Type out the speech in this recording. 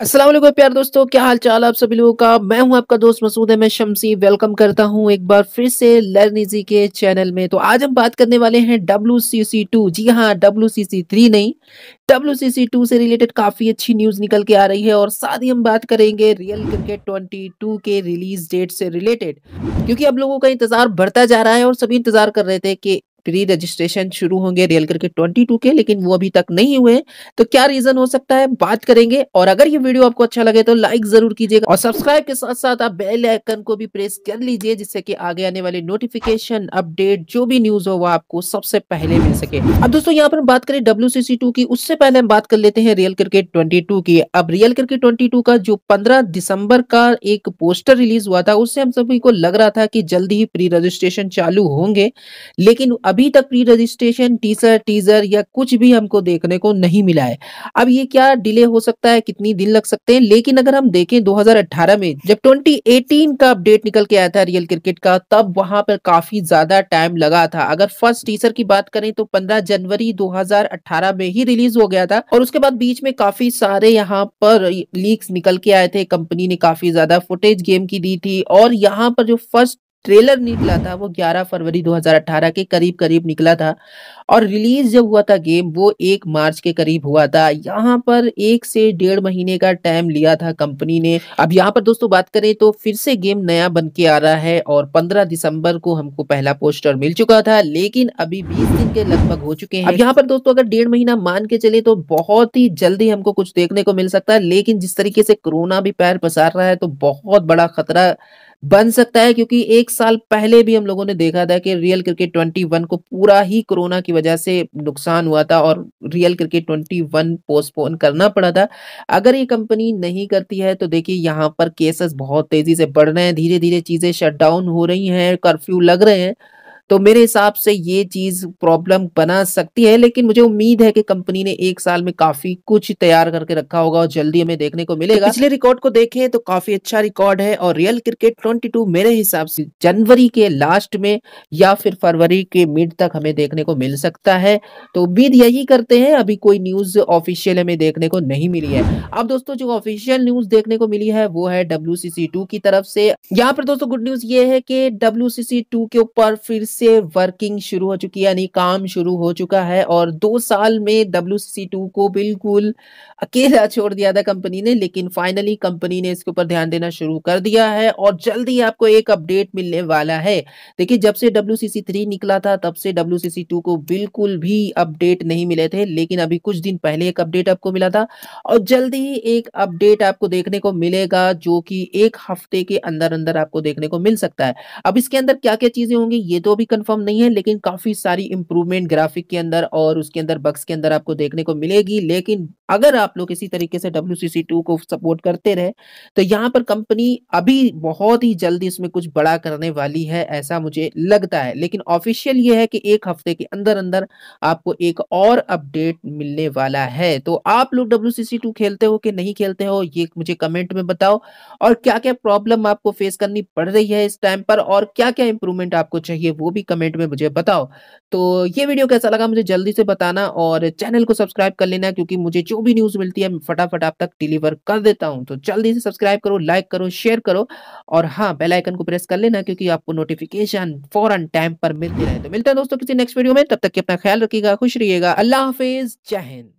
असलम प्यार दोस्तों क्या हाल चाल आप सभी लोगों का मैं हूं आपका दोस्त मसूद मैं शमसी वेलकम करता हूं एक बार फिर से लर्न इजी के चैनल में तो आज हम बात करने वाले हैं डब्ल्यू सी सी टू जी हाँ डब्ल्यू सी सी थ्री नहीं डब्ल्यू सी सी टू से रिलेटेड काफ़ी अच्छी न्यूज़ निकल के आ रही है और साथ ही हम बात करेंगे रियल क्रिकेट ट्वेंटी टू के रिलीज डेट से रिलेटेड क्योंकि अब लोगों का इंतज़ार बढ़ता जा रहा है और सभी इंतज़ार कर रहे थे कि प्री रजिस्ट्रेशन शुरू होंगे रियल क्रिकेट ट्वेंटी टू के लेकिन वो अभी तक नहीं हुए तो क्या रीजन हो सकता है बात करेंगे और अगर ये वीडियो आपको अच्छा लगे तो लाइक जरूर कीजिएगा और सब्सक्राइब के साथ साथ आप बेल आइकन को भी प्रेस कर लीजिए जिससे कि आगे आने वाले नोटिफिकेशन अपडेट जो भी न्यूज हो वो आपको सबसे पहले मिल सके अब दोस्तों यहाँ पर बात करें डब्ल्यू की उससे पहले हम बात कर लेते हैं रियल क्रिकेट ट्वेंटी की अब रियल क्रिकेट ट्वेंटी का जो पंद्रह दिसंबर का एक पोस्टर रिलीज हुआ था उससे हम सभी को लग रहा था कि जल्दी ही प्री रजिस्ट्रेशन चालू होंगे लेकिन अब अभी तक प्री रजिस्ट्रेशन टीसर टीजर या कुछ भी हमको देखने को नहीं मिला है अब ये क्या डिले हो सकता है कितनी दिन लग सकते हैं लेकिन अगर हम देखें 2018 में जब 2018 का अपडेट निकल के आया था रियल क्रिकेट का तब वहां पर काफी ज्यादा टाइम लगा था अगर फर्स्ट टीसर की बात करें तो पंद्रह जनवरी दो में ही रिलीज हो गया था और उसके बाद बीच में काफी सारे यहाँ पर लीक्स निकल के आए थे कंपनी ने काफी ज्यादा फुटेज गेम की दी थी और यहाँ पर जो फर्स्ट ट्रेलर निकला था वो 11 फरवरी 2018 के करीब करीब निकला था और रिलीज जब हुआ था गेम वो एक मार्च के करीब हुआ था यहाँ पर एक से डेढ़ महीने का टाइम लिया था कंपनी ने अब यहाँ पर दोस्तों बात करें तो फिर से गेम नया बन के आ रहा है और 15 दिसंबर को हमको पहला पोस्टर मिल चुका था लेकिन अभी बीस दिन के लगभग हो चुके हैं अब यहाँ पर दोस्तों अगर डेढ़ महीना मान के चले तो बहुत ही जल्दी हमको कुछ देखने को मिल सकता है लेकिन जिस तरीके से कोरोना भी पैर पसार रहा है तो बहुत बड़ा खतरा बन सकता है क्योंकि एक साल पहले भी हम लोगों ने देखा था कि रियल क्रिकेट ट्वेंटी वन को पूरा ही कोरोना की वजह से नुकसान हुआ था और real cricket twenty one postpone करना पड़ा था अगर ये कंपनी नहीं करती है तो देखिए यहाँ पर केसेस बहुत तेजी से बढ़ रहे हैं धीरे धीरे चीजें शट डाउन हो रही हैं कर्फ्यू लग रहे हैं तो मेरे हिसाब से ये चीज प्रॉब्लम बना सकती है लेकिन मुझे उम्मीद है कि कंपनी ने एक साल में काफी कुछ तैयार करके रखा होगा और जल्दी हमें देखने को मिलेगा तो पिछले रिकॉर्ड को देखें तो काफी अच्छा रिकॉर्ड है और रियल क्रिकेट ट्वेंटी मेरे हिसाब से जनवरी के लास्ट में या फिर फरवरी के मिड तक हमें देखने को मिल सकता है तो उम्मीद यही करते हैं अभी कोई न्यूज ऑफिशियल हमें देखने को नहीं मिली है अब दोस्तों जो ऑफिशियल न्यूज देखने को मिली है वो है डब्ल्यू की तरफ से यहाँ पर दोस्तों गुड न्यूज ये है कि डब्ल्यू के ऊपर फिर से वर्किंग शुरू हो चुकी है यानी काम शुरू हो चुका है और दो साल में डब्ल्यू टू को बिल्कुल अकेला छोड़ दिया था कंपनी ने लेकिन फाइनली कंपनी ने इसके ऊपर ध्यान देना शुरू कर दिया है और जल्द ही आपको एक अपडेट मिलने वाला है देखिए जब से डब्ल्यू थ्री निकला था तब से डब्ल्यू टू को बिल्कुल भी अपडेट नहीं मिले थे लेकिन अभी कुछ दिन पहले एक अपडेट आपको मिला था और जल्द ही एक अपडेट आपको देखने को मिलेगा जो कि एक हफ्ते के अंदर अंदर आपको देखने को मिल सकता है अब इसके अंदर क्या क्या चीजें होंगी ये तो अभी कंफर्म नहीं है लेकिन काफ़ी सारी इंप्रूवमेंट ग्राफिक के अंदर और उसके अंदर बक्स के अंदर आपको देखने को मिलेगी लेकिन अगर आप लोग इसी तरीके से डब्ल्यू को सपोर्ट करते रहे तो यहाँ पर कंपनी अभी बहुत ही जल्दी इसमें कुछ बड़ा करने वाली है ऐसा मुझे लगता है लेकिन ऑफिशियल ये है कि एक हफ्ते के अंदर अंदर आपको एक और अपडेट मिलने वाला है तो आप लोग डब्ल्यू खेलते हो कि नहीं खेलते हो ये मुझे कमेंट में बताओ और क्या क्या प्रॉब्लम आपको फेस करनी पड़ रही है इस टाइम पर और क्या क्या इंप्रूवमेंट आपको चाहिए वो भी कमेंट में मुझे बताओ तो ये वीडियो कैसा लगा मुझे जल्दी से बताना और चैनल को सब्सक्राइब कर लेना क्योंकि मुझे जो भी न्यूज मिलती है फटाफट आप तक डिलीवर कर देता हूं तो जल्दी से सब्सक्राइब करो लाइक करो शेयर करो और हाँ बेलाइकन को प्रेस कर लेना क्योंकि आपको नोटिफिकेशन फॉरन टाइम पर मिलती रहे तो मिलता है दोस्तों किसी नेक्स्ट वीडियो में तब तक अपना ख्याल रखिएगा खुश रहिएगा अल्लाह हाफिज जय हिंद